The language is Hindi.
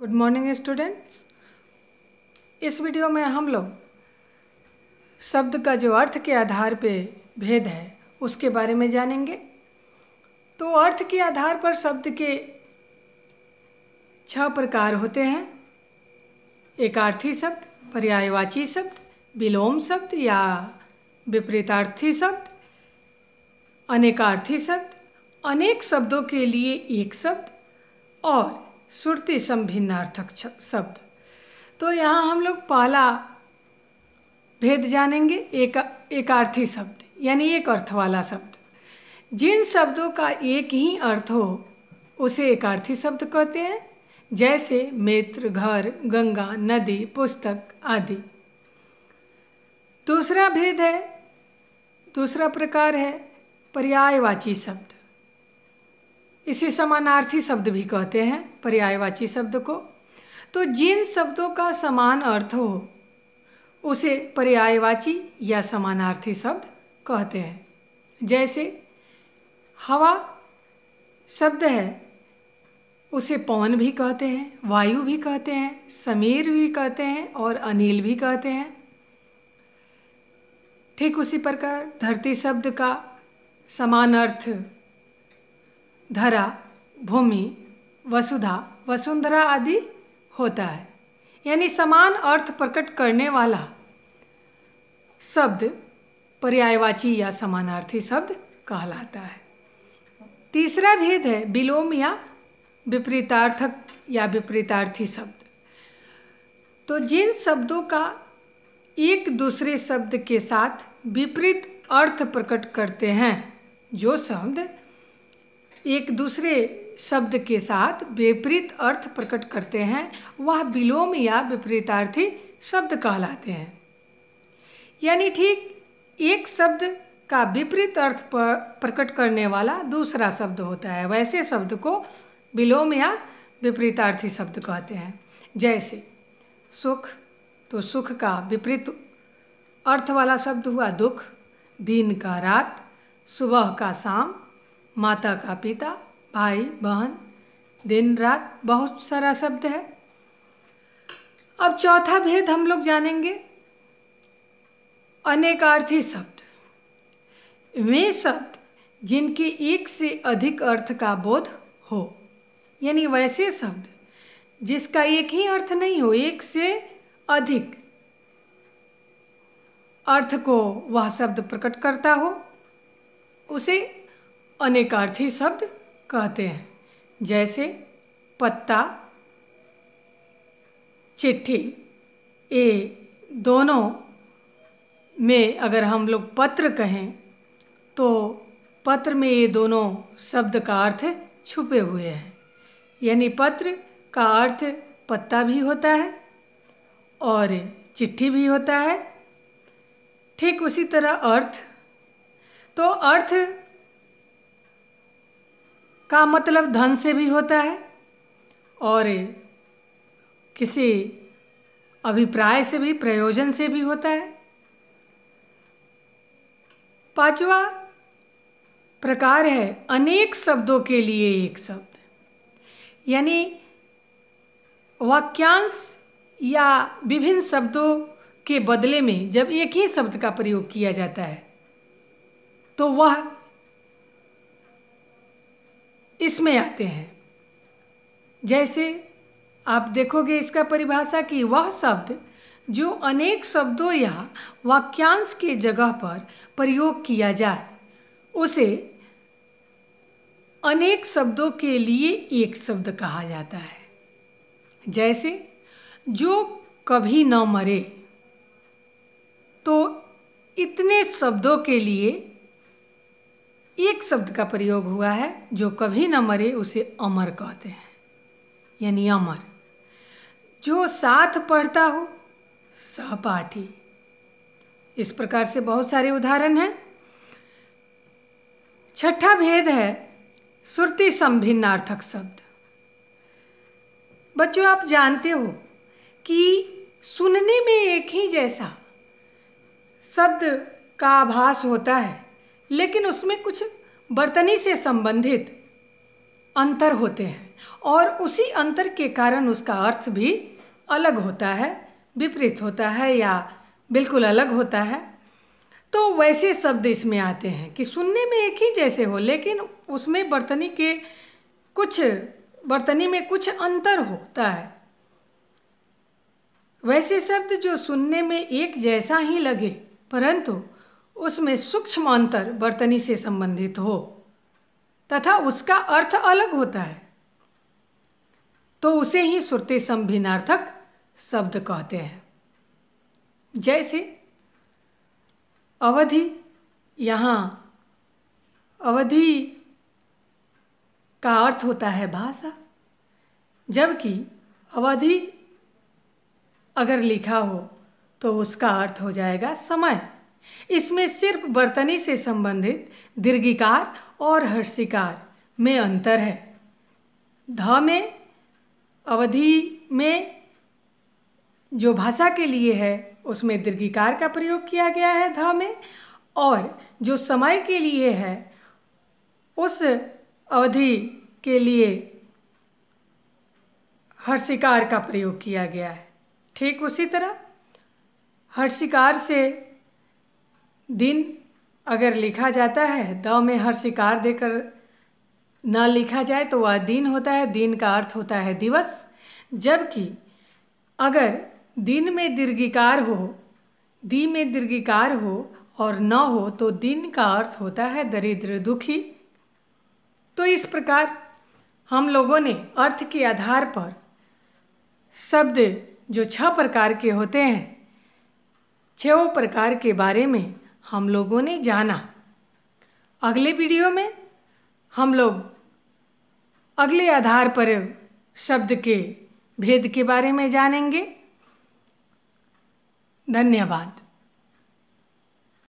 गुड मॉर्निंग स्टूडेंट्स इस वीडियो में हम लोग शब्द का जो अर्थ के आधार पे भेद है उसके बारे में जानेंगे तो अर्थ के आधार पर शब्द के छह प्रकार होते हैं एकार्थी शब्द पर्यायवाची शब्द विलोम शब्द या विपरीतार्थी शब्द अनेकार्थी शब्द अनेक शब्दों के लिए एक शब्द और श्रुति संभिन्नार्थक शब्द तो यहाँ हम लोग पहला भेद जानेंगे एक एकार्थी शब्द यानी एक अर्थ वाला शब्द जिन शब्दों का एक ही अर्थ हो उसे एकार्थी शब्द कहते हैं जैसे मित्र घर गंगा नदी पुस्तक आदि दूसरा भेद है दूसरा प्रकार है पर्यायवाची शब्द इसे समानार्थी शब्द भी कहते हैं पर्यायवाची शब्द को तो जिन शब्दों का समान अर्थ हो उसे पर्यायवाची या समानार्थी शब्द कहते हैं जैसे हवा शब्द है उसे पौन भी कहते हैं वायु भी कहते हैं समीर भी कहते हैं और अनिल भी कहते हैं ठीक उसी प्रकार धरती शब्द का समान अर्थ धरा भूमि वसुधा वसुंधरा आदि होता है यानी समान अर्थ प्रकट करने वाला शब्द पर्यायवाची या समानार्थी शब्द कहलाता है तीसरा भेद है विलोम या विपरीतार्थक या विपरीतार्थी शब्द तो जिन शब्दों का एक दूसरे शब्द के साथ विपरीत अर्थ प्रकट करते हैं जो शब्द एक दूसरे शब्द के साथ विपरीत अर्थ प्रकट करते हैं वह विलोम या विपरीतार्थी शब्द कहलाते हैं यानी ठीक एक शब्द का विपरीत अर्थ पर प्रकट करने वाला दूसरा शब्द होता है वैसे शब्द को विलोम या विपरीतार्थी शब्द कहते हैं जैसे सुख तो सुख का विपरीत अर्थ वाला शब्द हुआ दुख दिन का रात सुबह का शाम माता का पिता भाई बहन दिन रात बहुत सारा शब्द है अब चौथा भेद हम लोग जानेंगे अनेकार्थी शब्द वे शब्द जिनके एक से अधिक अर्थ का बोध हो यानी वैसे शब्द जिसका एक ही अर्थ नहीं हो एक से अधिक अर्थ को वह शब्द प्रकट करता हो उसे अनेकार्थी शब्द कहते हैं जैसे पत्ता चिट्ठी ये दोनों में अगर हम लोग पत्र कहें तो पत्र में ये दोनों शब्द का अर्थ छुपे हुए हैं यानी पत्र का अर्थ पत्ता भी होता है और चिट्ठी भी होता है ठीक उसी तरह अर्थ तो अर्थ का मतलब धन से भी होता है और किसी अभिप्राय से भी प्रयोजन से भी होता है पांचवा प्रकार है अनेक शब्दों के लिए एक शब्द यानी वाक्यांश या विभिन्न शब्दों के बदले में जब एक ही शब्द का प्रयोग किया जाता है तो वह इसमें आते हैं जैसे आप देखोगे इसका परिभाषा कि वह शब्द जो अनेक शब्दों या वाक्यांश के जगह पर प्रयोग किया जाए उसे अनेक शब्दों के लिए एक शब्द कहा जाता है जैसे जो कभी न मरे तो इतने शब्दों के लिए एक शब्द का प्रयोग हुआ है जो कभी न मरे उसे अमर कहते हैं यानी अमर जो साथ पढ़ता हो सहपाठी इस प्रकार से बहुत सारे उदाहरण हैं छठा भेद है श्रुति संभिन्नार्थक शब्द बच्चों आप जानते हो कि सुनने में एक ही जैसा शब्द का आभास होता है लेकिन उसमें कुछ बर्तनी से संबंधित अंतर होते हैं और उसी अंतर के कारण उसका अर्थ भी अलग होता है विपरीत होता है या बिल्कुल अलग होता है तो वैसे शब्द इसमें आते हैं कि सुनने में एक ही जैसे हो लेकिन उसमें बर्तनी के कुछ बर्तनी में कुछ अंतर होता है वैसे शब्द जो सुनने में एक जैसा ही लगे परंतु उसमें सूक्ष्म अंतर बर्तनी से संबंधित हो तथा उसका अर्थ अलग होता है तो उसे ही सुरते संभिनार्थक शब्द कहते हैं जैसे अवधि यहाँ अवधि का अर्थ होता है भाषा जबकि अवधि अगर लिखा हो तो उसका अर्थ हो जाएगा समय इसमें सिर्फ बर्तनी से संबंधित दीर्घिकार और हर्षिकार में अंतर है ध में अवधि में जो भाषा के लिए है उसमें दीर्घिकार का प्रयोग किया गया है ध में और जो समय के लिए है उस अवधि के लिए हर्षिकार का प्रयोग किया गया है ठीक उसी तरह हर्षिकार से दिन अगर लिखा जाता है द में हर शिकार देकर न लिखा जाए तो वह दिन होता है दिन का अर्थ होता है दिवस जबकि अगर दिन में दीर्घिकार हो दी में दीर्घिकार हो और न हो तो दिन का अर्थ होता है दरिद्र दुखी तो इस प्रकार हम लोगों ने अर्थ के आधार पर शब्द जो छह प्रकार के होते हैं छो प्रकार के बारे में हम लोगों ने जाना अगले वीडियो में हम लोग अगले आधार पर शब्द के भेद के बारे में जानेंगे धन्यवाद